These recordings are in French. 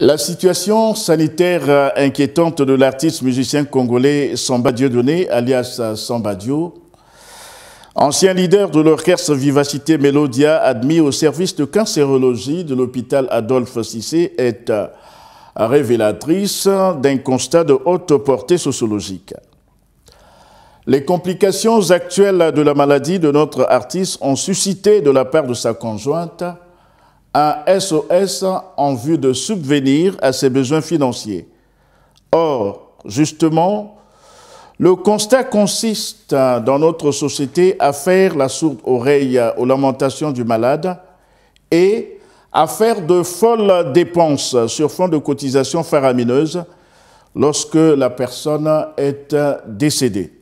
La situation sanitaire euh, inquiétante de l'artiste musicien congolais Sambadio Doné, alias euh, Sambadio, ancien leader de l'orchestre Vivacité Melodia, admis au service de cancérologie de l'hôpital Adolphe Cissé, est euh, révélatrice d'un constat de haute portée sociologique. Les complications actuelles de la maladie de notre artiste ont suscité de la part de sa conjointe un SOS en vue de subvenir à ses besoins financiers. Or, justement, le constat consiste hein, dans notre société à faire la sourde oreille euh, aux lamentations du malade et à faire de folles dépenses sur fond de cotisations faramineuses lorsque la personne est euh, décédée.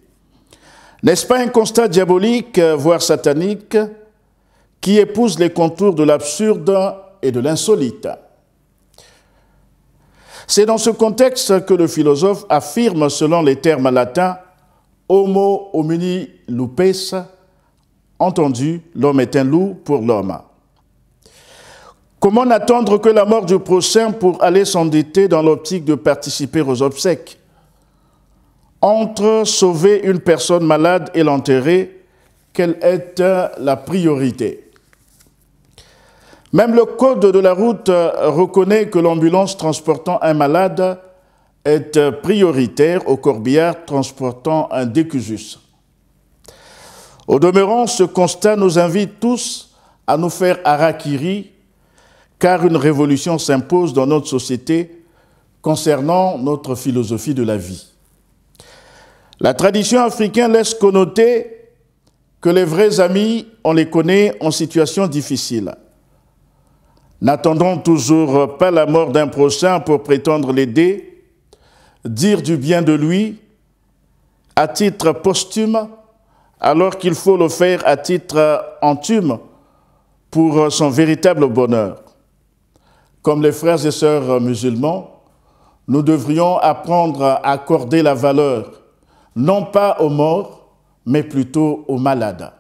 N'est-ce pas un constat diabolique, euh, voire satanique, qui épouse les contours de l'absurde et de l'insolite. C'est dans ce contexte que le philosophe affirme, selon les termes latins, Homo homini lupes, entendu, l'homme est un loup pour l'homme. Comment n'attendre que la mort du prochain pour aller s'endetter dans l'optique de participer aux obsèques Entre sauver une personne malade et l'enterrer, quelle est euh, la priorité même le code de la route euh, reconnaît que l'ambulance transportant un malade est euh, prioritaire au corbillard transportant un décusus. Au demeurant, ce constat nous invite tous à nous faire arakiri, car une révolution s'impose dans notre société concernant notre philosophie de la vie. La tradition africaine laisse connoter que les vrais amis, on les connaît en situation difficile. N'attendons toujours pas la mort d'un prochain pour prétendre l'aider, dire du bien de lui à titre posthume, alors qu'il faut le faire à titre entume pour son véritable bonheur. Comme les frères et sœurs musulmans, nous devrions apprendre à accorder la valeur, non pas aux morts, mais plutôt aux malades.